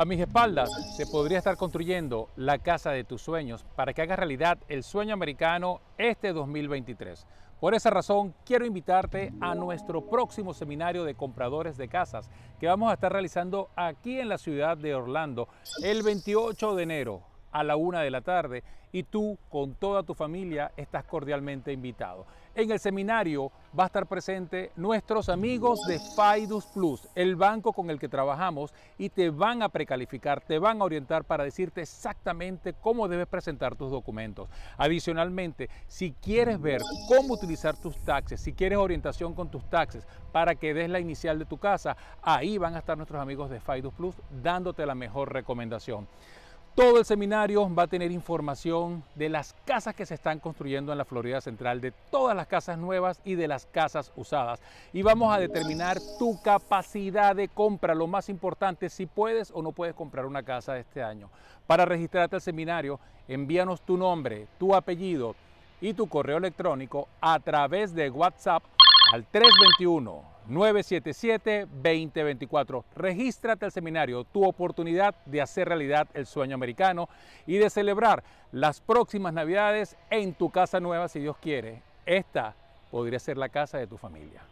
A mis espaldas se podría estar construyendo la casa de tus sueños para que haga realidad el sueño americano este 2023. Por esa razón, quiero invitarte a nuestro próximo seminario de compradores de casas que vamos a estar realizando aquí en la ciudad de Orlando el 28 de enero a la una de la tarde y tú con toda tu familia estás cordialmente invitado. En el seminario va a estar presente nuestros amigos de Fidus Plus, el banco con el que trabajamos y te van a precalificar, te van a orientar para decirte exactamente cómo debes presentar tus documentos. Adicionalmente, si quieres ver cómo utilizar tus taxes, si quieres orientación con tus taxes para que des la inicial de tu casa, ahí van a estar nuestros amigos de Fidus Plus dándote la mejor recomendación. Todo el seminario va a tener información de las casas que se están construyendo en la Florida Central, de todas las casas nuevas y de las casas usadas. Y vamos a determinar tu capacidad de compra, lo más importante, si puedes o no puedes comprar una casa este año. Para registrarte al seminario, envíanos tu nombre, tu apellido y tu correo electrónico a través de WhatsApp al 321-977-2024. Regístrate al seminario, tu oportunidad de hacer realidad el sueño americano y de celebrar las próximas Navidades en tu casa nueva, si Dios quiere. Esta podría ser la casa de tu familia.